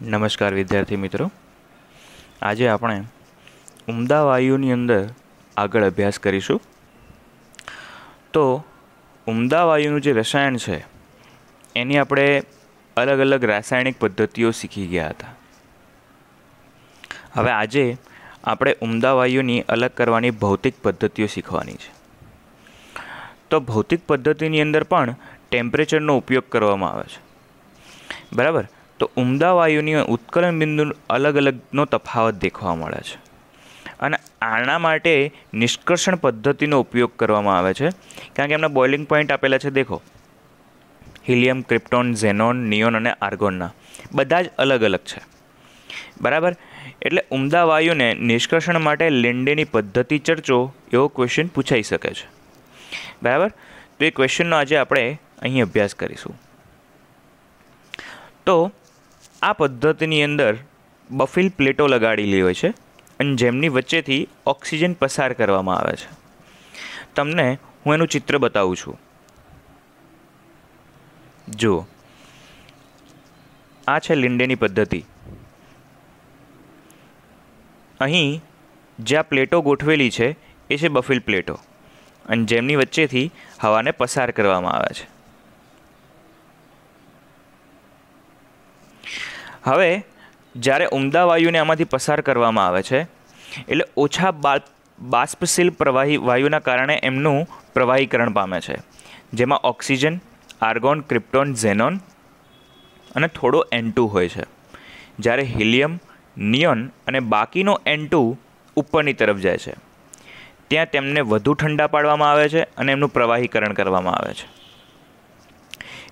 નમસ્કાર વિદ્યાર્થી મિત્રો આજે આપણે ઉમદા વાયુની અંદર આગળ અભ્યાસ કરીશું તો ઉમદા વાયુનું જે રસાયણ છે એની આપણે અલગ અલગ રાસાયણિક પદ્ધતિઓ શીખી ગયા હતા હવે આજે આપણે ઉમદા વાયુની અલગ કરવાની ભૌતિક પદ્ધતિઓ શીખવાની છે તો ભૌતિક પદ્ધતિની અંદર પણ ટેમ્પરેચરનો ઉપયોગ કરવામાં આવે છે બરાબર તો ઉમદા વાયુની ઉત્કલન બિંદુ અલગ અલગનો તફાવત દેખવા મળે છે અને આના માટે નિષ્કર્ષણ પદ્ધતિનો ઉપયોગ કરવામાં આવે છે કારણ કે એમના બોઇલિંગ પોઈન્ટ આપેલા છે દેખો હિલિયમ ક્રિપ્ટોન ઝેનોન નિયોન અને આર્ગોનના બધા જ અલગ અલગ છે બરાબર એટલે ઉમદા વાયુને નિષ્કર્ષણ માટે લિન્ડેની પદ્ધતિ ચર્ચો એવો ક્વેશ્ચન પૂછાઈ શકે છે બરાબર તો એ ક્વેશ્ચનનો આજે આપણે અહીં અભ્યાસ કરીશું તો આ પદ્ધતિની અંદર બફિલ પ્લેટો લગાડેલી હોય છે અને જેમની વચ્ચેથી ઓક્સિજન પસાર કરવામાં આવે છે તમને હું એનું ચિત્ર બતાવું છું જુઓ આ છે લિંડેની પદ્ધતિ અહીં જ્યાં પ્લેટો ગોઠવેલી છે એ છે બફિલ પ્લેટો અને જેમની વચ્ચેથી હવાને પસાર કરવામાં આવે છે હવે જ્યારે ઉમદા વાયુને આમાંથી પસાર કરવામાં આવે છે એટલે ઓછા બાષ્પશીલ પ્રવાહી વાયુના કારણે એમનું પ્રવાહીકરણ પામે છે જેમાં ઓક્સિજન આર્ગોન ક્રિપ્ટોન ઝેનોન અને થોડો એન હોય છે જ્યારે હિલિયમ નિયોન અને બાકીનો એન ઉપરની તરફ જાય છે ત્યાં તેમને વધુ ઠંડા પાડવામાં આવે છે અને એમનું પ્રવાહીકરણ કરવામાં આવે છે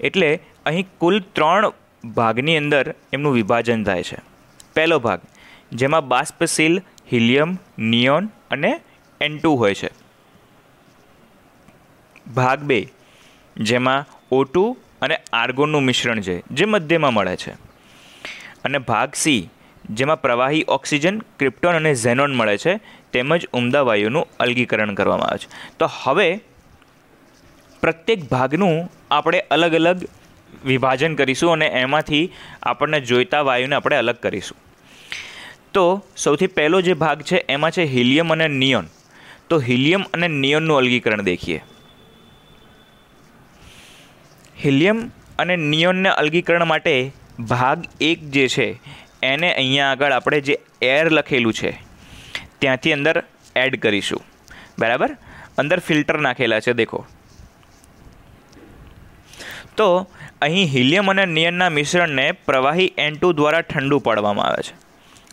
એટલે અહીં કુલ ત્રણ ભાગની અંદર એમનું વિભાજન થાય છે પહેલો ભાગ જેમાં બાષ્પશીલ હિલિયમ નિયોન અને એન ટુ હોય છે ભાગ બે જેમાં ઓટુ અને આર્ગોનનું મિશ્રણ છે જે મધ્યમાં મળે છે અને ભાગ સી જેમાં પ્રવાહી ઓક્સિજન ક્રિપ્ટોન અને ઝેનોન મળે છે તેમજ ઉમદા વાયુનું અલગીકરણ કરવામાં આવે છે તો હવે પ્રત્યેક ભાગનું આપણે અલગ અલગ વિભાજન કરીશું અને એમાંથી આપણને જોઈતા વાયુને આપણે અલગ કરીશું તો સૌથી પહેલો જે ભાગ છે એમાં છે હિલિયમ અને નિયોન તો હિલિયમ અને નિયોનનું અલગીકરણ દેખીએ હિલિયમ અને નિયોનને અલગીકરણ માટે ભાગ એક જે છે એને અહીંયા આગળ આપણે જે એર લખેલું છે ત્યાંથી અંદર એડ કરીશું બરાબર અંદર ફિલ્ટર નાખેલા છે દેખો તો અહીં હિલિયમ અને નિયનના મિશ્રણને પ્રવાહી એન દ્વારા ઠંડુ પાડવામાં આવે છે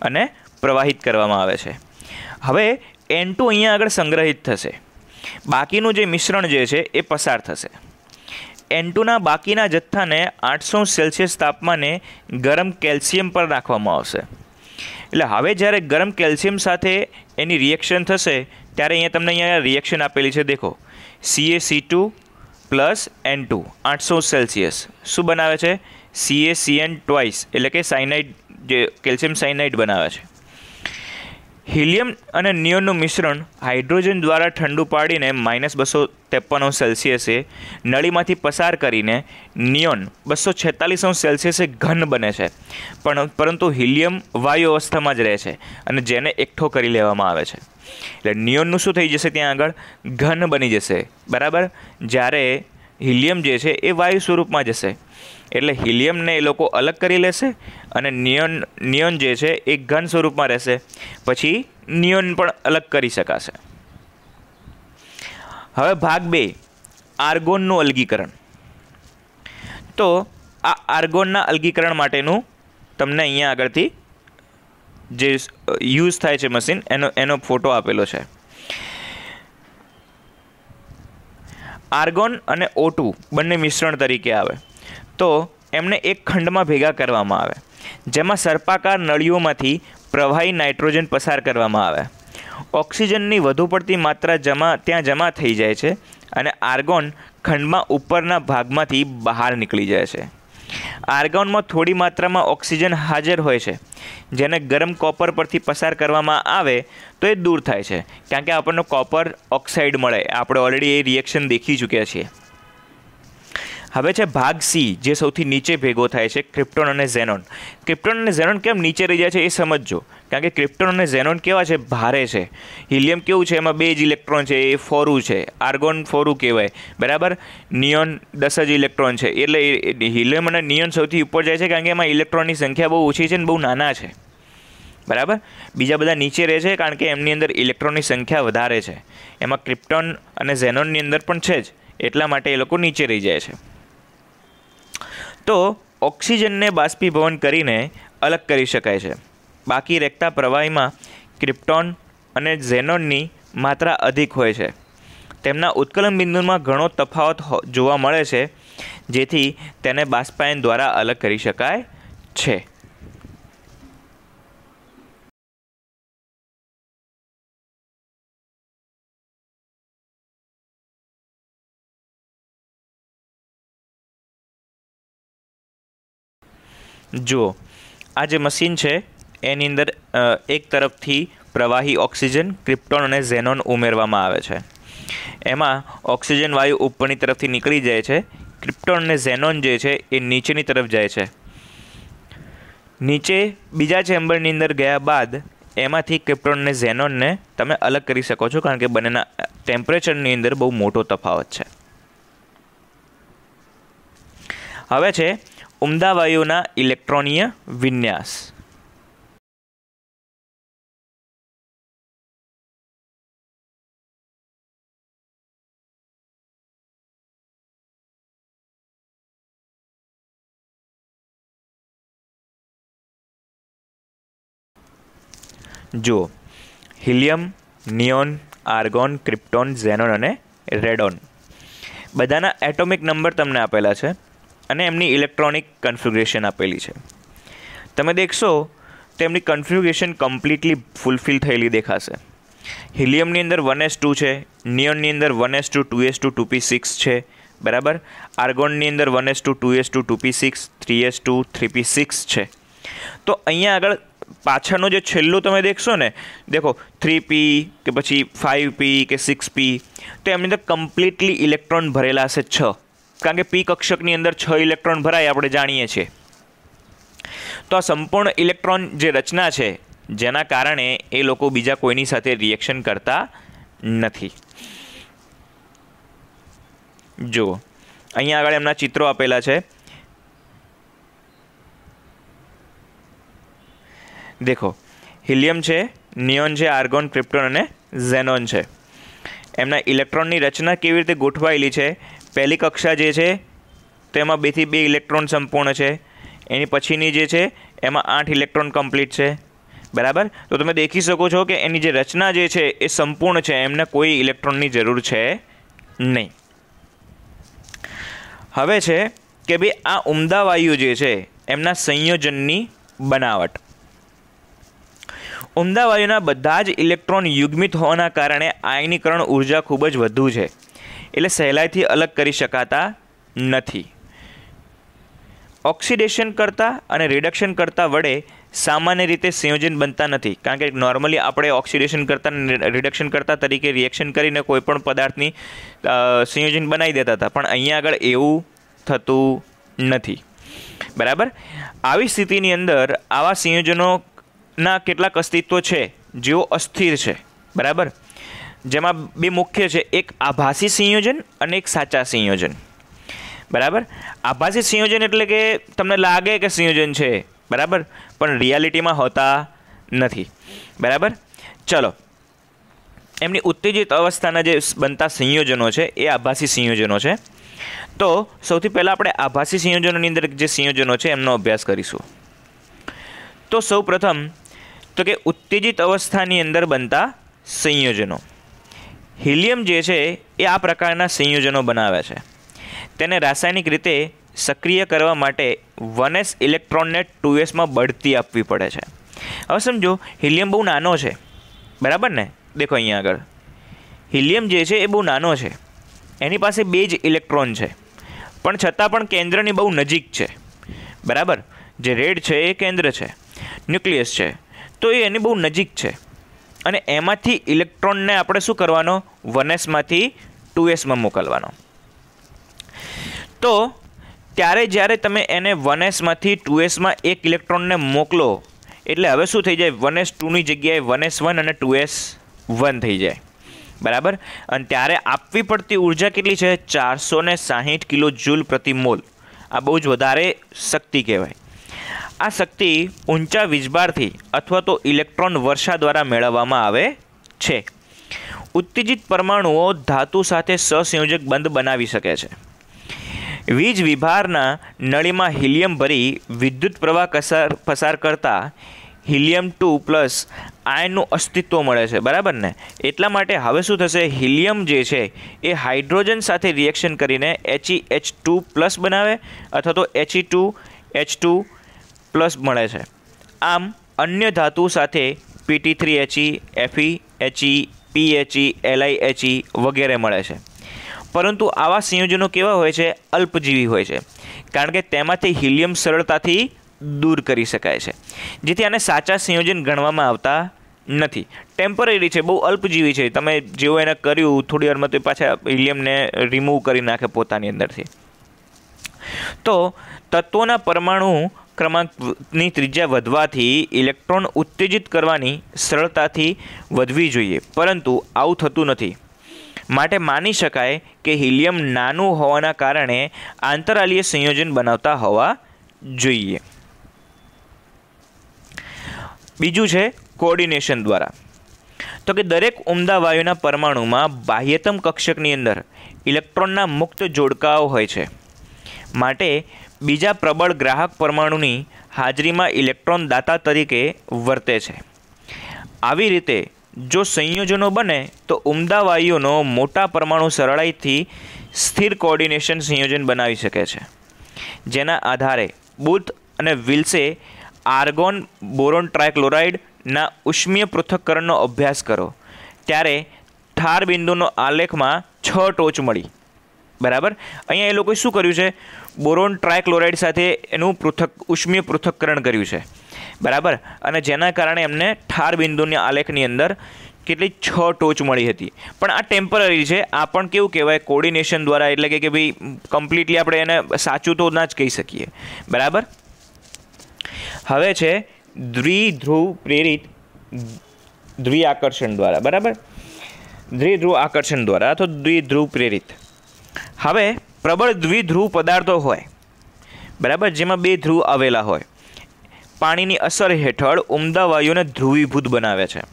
અને પ્રવાહિત કરવામાં આવે છે હવે એન અહીંયા આગળ સંગ્રહિત થશે બાકીનું જે મિશ્રણ જે છે એ પસાર થશે એન ટુના બાકીના જથ્થાને આઠસો સેલ્સિયસ તાપમાને ગરમ કેલ્શિયમ પર રાખવામાં આવશે એટલે હવે જ્યારે ગરમ કેલ્શિયમ સાથે એની રિએક્શન થશે ત્યારે અહીંયા તમને અહીંયા રિએક્શન આપેલી છે દેખો CA C two plus N two આઠસો સેલ્સિયસ શું બનાવે છે સીએ સીએન ટ્વાઇસ એટલે કે સાયનાઇડ જે કેલ્શિયમ સાયનાઇડ બનાવે છે હિલિયમ અને નિયોનનું મિશ્રણ હાઇડ્રોજન દ્વારા ઠંડુ પાડીને માઇનસ બસો ત્રેપનો સેલ્સિયસે નળીમાંથી પસાર કરીને નિયોન બસો છેતાલીસો સેલ્સિયસે ઘન બને છે પણ પરંતુ હિલિયમ વાયુ અવસ્થામાં જ રહે છે અને જેને એકઠો કરી લેવામાં આવે છે એટલે નિયોનનું શું થઈ જશે ત્યાં આગળ ઘન બની જશે બરાબર જ્યારે હિલિયમ જે છે એ વાયુ સ્વરૂપમાં જશે એટલે હિલિયમને એ લોકો અલગ કરી લેશે અને નિયોન નિયોન જે છે એ ઘન સ્વરૂપમાં રહેશે પછી નિયોન પણ અલગ કરી શકાશે હવે ભાગ બે આર્ગોનનું અલગીકરણ તો આ આર્ગોનના અલગીકરણ માટેનું તમને અહીંયા આગળથી જે યુઝ થાય છે મશીન એનો એનો ફોટો આપેલો છે આર્ગોન અને ઓટુ બંને મિશ્રણ તરીકે આવે તો એમને એક ખંડમાં ભેગા કરવામાં આવે જેમાં સર્પાકાર નળીઓમાંથી પ્રવાહી નાઇટ્રોજન પસાર કરવામાં આવે ઓક્સિજનની વધુ પડતી માત્રા જમા ત્યાં જમા થઈ જાય છે અને આર્ગોન ખંડમાં ઉપરના ભાગમાંથી બહાર નીકળી જાય છે આર્ગોનમાં થોડી માત્રામાં ઓક્સિજન હાજર હોય છે જેને ગરમ કોપર પરથી પસાર કરવામાં આવે તો એ દૂર થાય છે કારણ કે આપણને કોપર ઓક્સાઇડ મળે આપણે ઓલરેડી એ રિએક્શન દેખી ચૂક્યા છીએ હવે છે ભાગ સી જે સૌથી નીચે ભેગો થાય છે ક્રિપ્ટોન અને ઝેનોન ક્રિપ્ટોન અને ઝેનોન કેમ નીચે રહી જાય છે એ સમજજો કારણ કે ક્રિપ્ટોન અને ઝેનોન કેવા છે ભારે છે હિલિયમ કેવું છે એમાં બે જ ઇલેક્ટ્રોન છે એ ફોરું છે આર્ગોન ફોરું કહેવાય બરાબર નિયોન દસ જ ઇલેક્ટ્રોન છે એટલે હિલિયમ અને નિયોન સૌથી ઉપર જાય છે કારણ કે એમાં ઇલેક્ટ્રોનની સંખ્યા બહુ ઓછી છે ને બહુ નાના છે બરાબર બીજા બધા નીચે રહે છે કારણ કે એમની અંદર ઇલેક્ટ્રોનની સંખ્યા વધારે છે એમાં ક્રિપ્ટોન અને ઝેનોનની અંદર પણ છે જ એટલા માટે એ લોકો નીચે રહી જાય છે તો ઓક્સિજનને બાષ્પીભવન કરીને અલગ કરી શકાય છે બાકી રેખતા પ્રવાહીમાં ક્રિપ્ટોન અને ઝેનોનની માત્રા અધિક હોય છે તેમના ઉત્કલન બિંદુમાં ઘણો તફાવત જોવા મળે છે જેથી તેને બાષ્પાયન દ્વારા અલગ કરી શકાય છે જુઓ આ જે મશીન છે એની અંદર એક તરફથી પ્રવાહી ઓક્સિજન ક્રિપ્ટોન અને ઝેનોન ઉમેરવામાં આવે છે એમાં ઓક્સિજન વાયુ ઉપરની તરફથી નીકળી જાય છે ક્રિપ્ટોન અને ઝેનોન જે છે એ નીચેની તરફ જાય છે નીચે બીજા ચેમ્બરની અંદર ગયા બાદ એમાંથી ક્રિપ્ટોન અને ઝેનોનને તમે અલગ કરી શકો છો કારણ કે બંનેના ટેમ્પરેચરની અંદર બહુ મોટો તફાવત છે હવે છે ઉમદા વાયુના ઇલેક્ટ્રોનીય વિન્યાસ જો helium neon argon krypton xenon અને રેડોન બધાના એટોમિક નંબર તમને આપેલા છે અને એમની ઇલેક્ટ્રોનિક કન્ફિગ્રેશન આપેલી છે તમે દેખશો તો એમની કન્ફિગ્રેશન કમ્પ્લીટલી ફૂલફિલ થયેલી દેખાશે હિલિયમની અંદર વન એસ ટુ છે નિયોનની અંદર one S two two S two two P six છે બરાબર આર્ગોનની અંદર one S two two S two two P six three S two three P six છે તો અહીંયા આગળ પાછળનો જે છેલ્લું તમે દેખશો ને દેખો થ્રી પી કે પછી ફાઇવ પી કે સિક્સ પી તો એમની અંદર કમ્પ્લીટલી ઇલેક્ટ્રોન ભરેલા હશે છ કારણ કે પી કક્ષકની અંદર છ ઇલેક્ટ્રોન ભરાય આપણે જાણીએ છીએ તો આ સંપૂર્ણ ઇલેક્ટ્રોન જે રચના છે જેના કારણે એ લોકો બીજા કોઈની સાથે રિએક્શન કરતા નથી જુઓ અહીંયા આગળ એમના ચિત્રો આપેલા છે દેખો હિલિયમ છે નિયોન છે આર્ગોન ક્રિપ્ટોન અને ઝેનોન છે એમના ઇલેક્ટ્રોનની રચના કેવી રીતે ગોઠવાયેલી છે પહેલી કક્ષા જે છે તેમાં બેથી બે ઇલેક્ટ્રોન સંપૂર્ણ છે એની પછીની જે છે એમાં આઠ ઇલેક્ટ્રોન કમ્પ્લીટ છે બરાબર તો તમે દેખી શકો છો કે એની જે રચના જે છે એ સંપૂર્ણ છે એમને કોઈ ઇલેક્ટ્રોનની જરૂર છે નહીં હવે છે કે ભાઈ આ ઉમદા વાયુ જે છે એમના સંયોજનની બનાવટ ઉમદા વાયુના બધા જ ઇલેક્ટ્રોન યુગ્મિત હોવાના કારણે આયનીકરણ ઉર્જા ખૂબ જ વધુ છે એટલે સહેલાઈથી અલગ કરી શકાતા નથી ઓક્સિડેશન કરતાં અને રિડક્શન કરતાં વડે સામાન્ય રીતે સંયોજન બનતા નથી કારણ કે નોર્મલી આપણે ઓક્સિડેશન કરતાં રિડક્શન કરતા તરીકે રિએક્શન કરીને કોઈપણ પદાર્થની સંયોજન બનાવી દેતા હતા પણ અહીંયા આગળ એવું થતું નથી બરાબર આવી સ્થિતિની અંદર આવા સંયોજનોના કેટલાક અસ્તિત્વ છે જેઓ અસ્થિર છે બરાબર જેમાં બે મુખ્ય છે એક આભાસી સંયોજન અને એક સાચા સંયોજન બરાબર આભાસી સંયોજન એટલે કે તમને લાગે કે સંયોજન છે બરાબર પણ રિયાલિટીમાં હોતા નથી બરાબર ચલો એમની ઉત્તેજિત અવસ્થાના જે બનતા સંયોજનો છે એ આભાસી સંયોજનો છે તો સૌથી પહેલાં આપણે આભાસી સંયોજનોની અંદર જે સંયોજનો છે એમનો અભ્યાસ કરીશું તો સૌ પ્રથમ તો કે ઉત્તેજિત અવસ્થાની અંદર બનતા સંયોજનો હિલિયમ જે છે એ આ પ્રકારના સંયોજનો બનાવે છે તેને રાસાયણિક રીતે સક્રિય કરવા માટે વન એસ ઇલેક્ટ્રોનને ટુ એસમાં બઢતી આપવી પડે છે હવે સમજો હિલિયમ બહુ નાનો છે બરાબર ને દેખો અહીંયા આગળ હિલિયમ જે છે એ બહુ નાનો છે એની પાસે બે જ ઇલેક્ટ્રોન છે પણ છતાં પણ કેન્દ્રની બહુ નજીક છે બરાબર જે રેડ છે એ કેન્દ્ર છે ન્યુક્લિયસ છે તો એ એની બહુ નજીક છે અને એમાંથી ઇલેક્ટ્રોનને આપણે શું કરવાનો વન એસમાંથી ટુ એસમાં મોકલવાનો તો ત્યારે જ્યારે તમે એને વન એસમાંથી ટુ એસમાં એક ઇલેક્ટ્રોનને મોકલો એટલે હવે શું થઈ જાય વન એસ ટુની જગ્યાએ વન એસ વન અને ટુ એસ વન થઈ જાય બરાબર અને ત્યારે આપવી પડતી ઉર્જા કેટલી છે ચારસો ને સાહીઠ કિલો જૂલ પ્રતિ મોલ આ બહુ જ વધારે શક્તિ કહેવાય આ શક્તિ ઊંચા વીજભારથી અથવા તો ઇલેક્ટ્રોન વર્ષા દ્વારા મેળવવામાં આવે છે ઉત્તેજિત પરમાણુઓ ધાતુ સાથે સહસંયોજક બંધ બનાવી શકે છે વીજ વિભારના નળીમાં હિલિયમ ભરી વિદ્યુત પ્રવાહ કસાર પસાર કરતા હિલિયમ ટુ પ્લસ આયનનું અસ્તિત્વ મળે છે બરાબર ને એટલા માટે હવે શું થશે હિલિયમ જે છે એ હાઇડ્રોજન સાથે રિએક્શન કરીને HE H e two plus બનાવે અથવા તો HE e two H two plus મળે છે આમ અન્ય ધાતુ સાથે PT three HE FE HE PHE LI HE વગેરે મળે છે પરંતુ આવા સંયોજનો કેવા હોય છે અલ્પજીવી હોય છે કારણ કે તેમાંથી હિલિયમ સરળતાથી દૂર કરી શકાય છે જેથી આને સાચા સંયોજન ગણવામાં આવતા નથી ટેમ્પરરી છે બહુ અલ્પજીવી છે તમે જેવું એને કર્યું થોડી વારમાં તો પાછા હિલિયમને રિમૂવ કરી નાખે પોતાની અંદરથી તો તત્વોના પરમાણુ ક્રમાંકની ત્રિજ્યા વધવાથી ઇલેક્ટ્રોન ઉત્તેજિત કરવાની સરળતાથી વધવી જોઈએ પરંતુ આવું થતું નથી માટે માની શકાય કે હિલિયમ નાનું હોવાના કારણે આંતરાલીય સંયોજન બનાવતા હોવા જોઈએ બીજું છે કોર્ડિનેશન દ્વારા તો કે દરેક ઉમદા વાયુના પરમાણુમાં બાહ્યતમ કક્ષકની અંદર ઇલેક્ટ્રોનના મુક્ત જોડકાઓ હોય છે માટે બીજા પ્રબળ ગ્રાહક પરમાણુની હાજરીમાં ઇલેક્ટ્રોન દાતા તરીકે વર્તે છે આવી રીતે જો સંયોજનો બને તો ઉમદા વાયુઓનો મોટા પરમાણુ સરળાઈથી સ્થિર કોઓર્ડિનેશન સંયોજન બનાવી શકે છે જેના આધારે બુથ અને વિલ્સે આર્ગોન બોરોન ટ્રાયક્લોરાઇડના ઉષ્મીય પૃથક્કરણનો અભ્યાસ કરો ત્યારે ઠાર બિંદુનો આલેખમાં છ ટોચ મળી બરાબર અહીંયા એ લોકોએ શું કર્યું છે બોરોન ટ્રાયક્લોરાઇડ સાથે એનું પૃથક ઉષ્મીય પૃથક્કરણ કર્યું છે બરાબર અને જેના કારણે એમને ઠાર બિંદુની આલેખની અંદર કેટલી છ ટોચ મળી હતી પણ આ ટેમ્પરરી છે આ પણ કેવું કહેવાય કોર્ડિનેશન દ્વારા એટલે કે ભાઈ કમ્પ્લીટલી આપણે એને સાચું તો ના જ કહી શકીએ બરાબર હવે છે દ્વિધ્રુવ પ્રેરિત દ્વિઆકર્ષણ દ્વારા બરાબર દ્વિધ્રુવ આકર્ષણ દ્વારા અથવા દ્વિધ્રુવ પ્રેરિત હવે પ્રબળ દ્વિધ્રુવ પદાર્થો હોય બરાબર જેમાં બે ધ્રુવ આવેલા હોય પાણીની અસર હેઠળ ઉમદા વાયુને ધ્રુવીભૂત બનાવે છે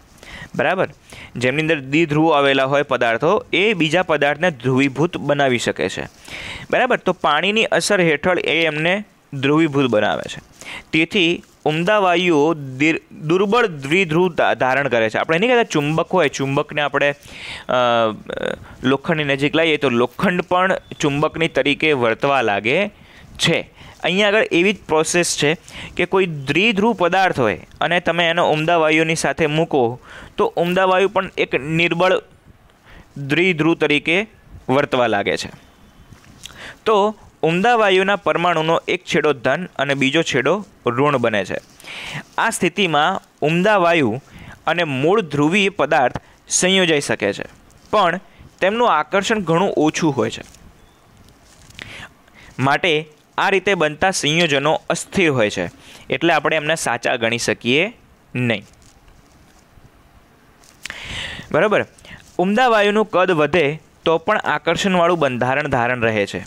બરાબર જેમની અંદર દ્વિધ્રુવ આવેલા હોય પદાર્થો એ બીજા પદાર્થને ધ્રુવીભૂત બનાવી શકે છે બરાબર તો પાણીની અસર હેઠળ એ એમને ધ્રુવીભૂત બનાવે છે તેથી ઉમદા વાયુઓ દુર્બળ દ્વિધ્રુવ ધારણ કરે છે આપણે નહીં કહેતા ચુંબક હોય ચુંબકને આપણે લોખંડની નજીક લાવીએ તો લોખંડ પણ ચુંબકની તરીકે વર્તવા લાગે છે અહીંયા આગળ એવી જ પ્રોસેસ છે કે કોઈ દ્વિધ્રુવ પદાર્થ હોય અને તમે એનો ઉમદા વાયુની સાથે મૂકો તો ઉમદા વાયુ પણ એક નિર્બળ દ્વિધ્રુવ તરીકે વર્તવા લાગે છે તો ઉમદા વાયુના પરમાણુનો એક છેડો ધન અને બીજો છેડો ઋણ બને છે આ સ્થિતિમાં ઉમદા વાયુ અને મૂળ ધ્રુવીય પદાર્થ સંયોજાઈ શકે છે પણ તેમનું આકર્ષણ ઘણું ઓછું હોય છે માટે આ રીતે બનતા સંયોજનો અસ્થિર હોય છે એટલે આપણે એમને સાચા ગણી શકીએ નહીં બરાબર ઉમદા વાયુનું કદ વધે તો પણ આકર્ષણવાળું બંધારણ ધારણ રહે છે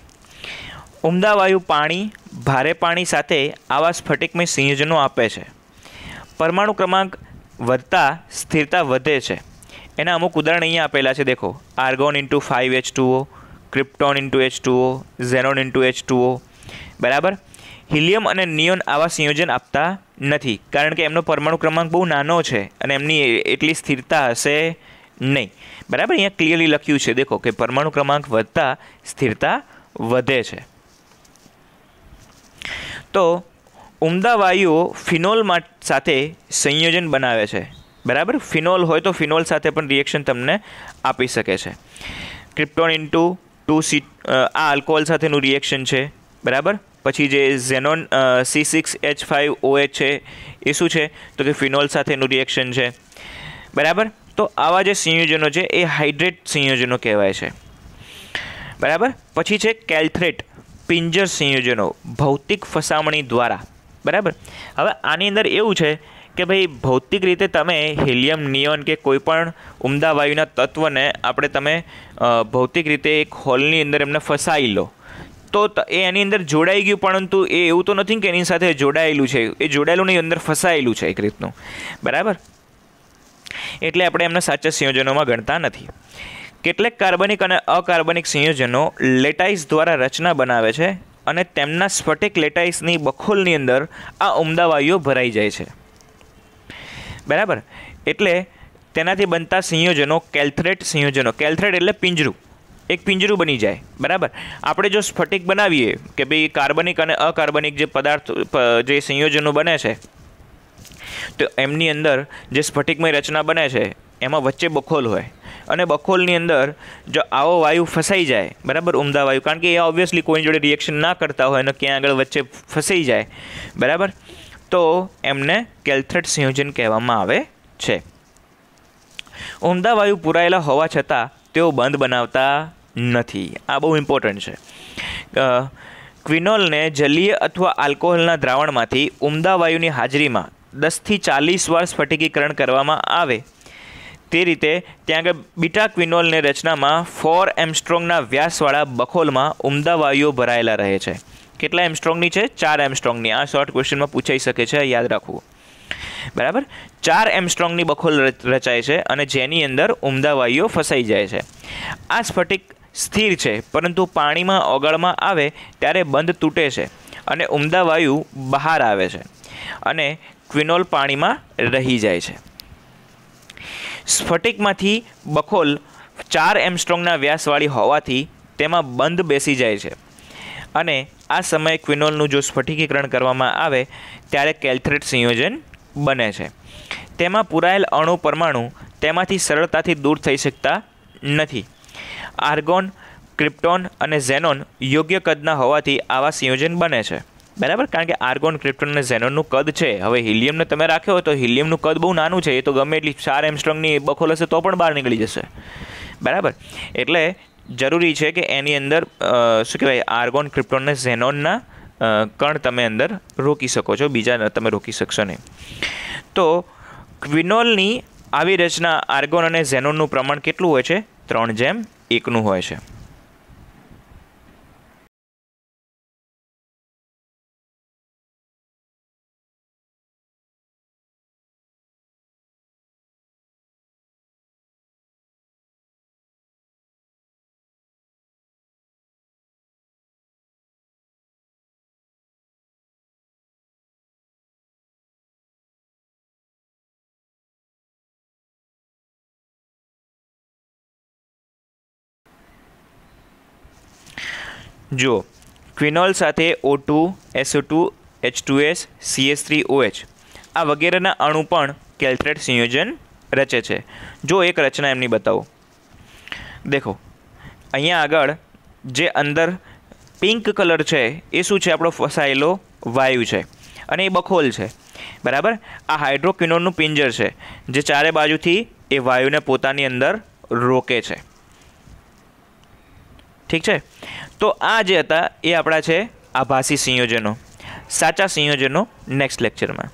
ઉમદા વાયુ પાણી ભારે પાણી સાથે આવા સ્ફટિકમય સંયોજનો આપે છે પરમાણુ ક્રમાંક વધતા સ્થિરતા વધે છે એના અમુક ઉદાહરણ અહીંયા આપેલા છે દેખો argon into five H two O krypton into H two O ઝેરોન ઇન્ટુ એચ ટુઓ બરાબર હિલિયમ અને નિયોન આવા સંયોજન આપતા નથી કારણ કે એમનો પરમાણુ ક્રમાંક બહુ નાનો છે અને એમની એટલી સ્થિરતા હશે નહીં બરાબર અહીંયા ક્લિયરલી લખ્યું છે દેખો કે પરમાણુ ક્રમાંક વધતા સ્થિરતા વધે છે તો ઉમદા વાયુઓ ફિનોલ સાથે સંયોજન બનાવે છે બરાબર ફિનોલ હોય તો ફિનોલ સાથે પણ રિએક્શન તમને આપી શકે છે ક્રિપ્ટોન ઇન્ટુ ટુ સી આ આલ્કોહોલ સાથેનું રિએક્શન છે બરાબર પછી જે xenon C six H five OH છે એ શું છે તો કે ફિનોલ સાથેનું રિએક્શન છે બરાબર તો આવા જે સંયોજનો છે એ હાઇડ્રેટ સંયોજનો કહેવાય છે બરાબર પછી છે કેલ્થ્રેટ પિંજર સંયોજનો ભૌતિક ફસામણી દ્વારા બરાબર હવે આની અંદર એવું છે કે ભાઈ ભૌતિક રીતે તમે હિલિયમ નિયોન કે કોઈપણ ઉમદા વાયુના તત્વને આપણે તમે ભૌતિક રીતે એક હોલની અંદર એમને ફસાઈ લો તો એ એની અંદર જોડાઈ ગયું પરંતુ એ એવું તો નથી કે એની સાથે જોડાયેલું છે એ જોડાયેલું નહીં અંદર ફસાયેલું છે એક રીતનું બરાબર એટલે આપણે એમને સાચા સંયોજનોમાં ગણતા નથી કેટલેક કાર્બનિક અને અકાર્બનિક સંયોજનો લેટાઇસ દ્વારા રચના બનાવે છે અને તેમના સ્ફટિક લેટાઇસની બખોલની અંદર આ ઉમદા વાયુઓ ભરાઈ જાય છે બરાબર એટલે તેનાથી બનતા સંયોજનો કેલ્થ્રેટ સંયોજનો કેલ્થરેટ એટલે પિંજરું એક પિંજરું બની જાય બરાબર આપણે જો સ્ફટિક બનાવીએ કે ભાઈ કાર્બનિક અને અકાર્બનિક જે પદાર્થ જે સંયોજનો બને છે તો એમની અંદર જે સ્ફટિકમય રચના બને છે એમાં વચ્ચે બખોલ હોય અને બખોલની અંદર જો આવો વાયુ ફસાઈ જાય બરાબર ઉમદા વાયુ કારણ કે એ ઓબ્વિયસલી કોઈ જોડે રિએક્શન ના કરતા હોય અને ક્યાં આગળ વચ્ચે ફસાઈ જાય બરાબર તો એમને કેલ્થ્રેટ સંયોજન કહેવામાં આવે છે ઉમદા વાયુ પૂરાયેલા હોવા છતાં તેઓ બંધ બનાવતા નથી આ બહુ ઇમ્પોર્ટન્ટ છે ક્વિનોલને જલીય અથવા આલ્કોહોલના દ્રાવણમાંથી ઉમદા વાયુની હાજરીમાં દસથી ચાલીસ વાર સ્ફટિકીકરણ કરવામાં આવે તે રીતે ત્યાં આગળ બીટા ક્વિનોલની રચનામાં ફોર એમસ્ટ્રોંગના વ્યાસવાળા બખોલમાં ઉમદા વાયુઓ ભરાયેલા રહે છે કેટલા એમસ્ટ્રોંગની છે ચાર એમસ્ટ્રોંગની આ શોર્ટ ક્વેશ્ચનમાં પૂછાઈ શકે છે યાદ રાખવું બરાબર ચાર એમસ્ટ્રોંગની બખોલ રચાય છે અને જેની અંદર ઉમદા વાયુઓ ફસાઈ જાય છે આ સ્ફટિક સ્થિર છે પરંતુ પાણીમાં ઓગળમાં આવે ત્યારે બંધ તૂટે છે અને ઉમદા વાયુ બહાર આવે છે અને ક્વિનોલ પાણીમાં રહી જાય છે સ્ફટિકમાંથી બખોલ ચાર એમસ્ટ્રોંગના વ્યાસવાળી હોવાથી તેમાં બંધ બેસી જાય છે અને આ સમયે ક્વિનોલનું જો સ્ફટિકીકરણ કરવામાં આવે ત્યારે કેલ્થરેટ સંયોજન બને છે તેમાં પુરાયેલ અણુ પરમાણુ તેમાંથી સરળતાથી દૂર થઈ શકતા નથી આર્ગોન ક્રિપ્ટોન અને ઝેનોન યોગ્ય કદના હોવાથી આવા સંયોજન બને છે બરાબર કારણ કે આર્ગોન ક્રિપ્ટોન અને ઝેનોનનું કદ છે હવે હિલિયમને તમે રાખ્યો હોય તો હિલિયમનું કદ બહુ નાનું છે એ તો ગમે એટલી ચાર એમસ્ટ્રોંગની બખોલ હશે તો પણ બહાર નીકળી જશે બરાબર એટલે જરૂરી છે કે એની અંદર શું કહેવાય આર્ગોન ક્રિપ્ટોન અને ઝેનોનના કણ તમે અંદર રોકી શકો છો બીજા તમે રોકી શકશો નહીં તો ક્વિનોલની આવી રચના આર્ગોન અને ઝેનોનનું પ્રમાણ કેટલું હોય છે ત્રણ જેમ એકનું હોય છે જુઓ ક્વિનોલ સાથે O two SO two H two S CS three OH આ વગેરેના અણુ પણ કેલ્ટ્રેટ સંયોજન રચે છે જો એક રચના એમની બતાવો દેખો અહીંયા આગળ જે અંદર પિંક કલર છે એ શું છે આપણો ફસાયેલો વાયુ છે અને એ બખોલ છે બરાબર આ હાઇડ્રોક્વિનોનનું પિંજર છે જે ચારે બાજુથી એ વાયુને પોતાની અંદર રોકે છે ઠીક છે તો આ જે હતા એ આપણા છે આભાસી સંયોજનો સાચા સંયોજનો નેક્સ્ટ લેક્ચરમાં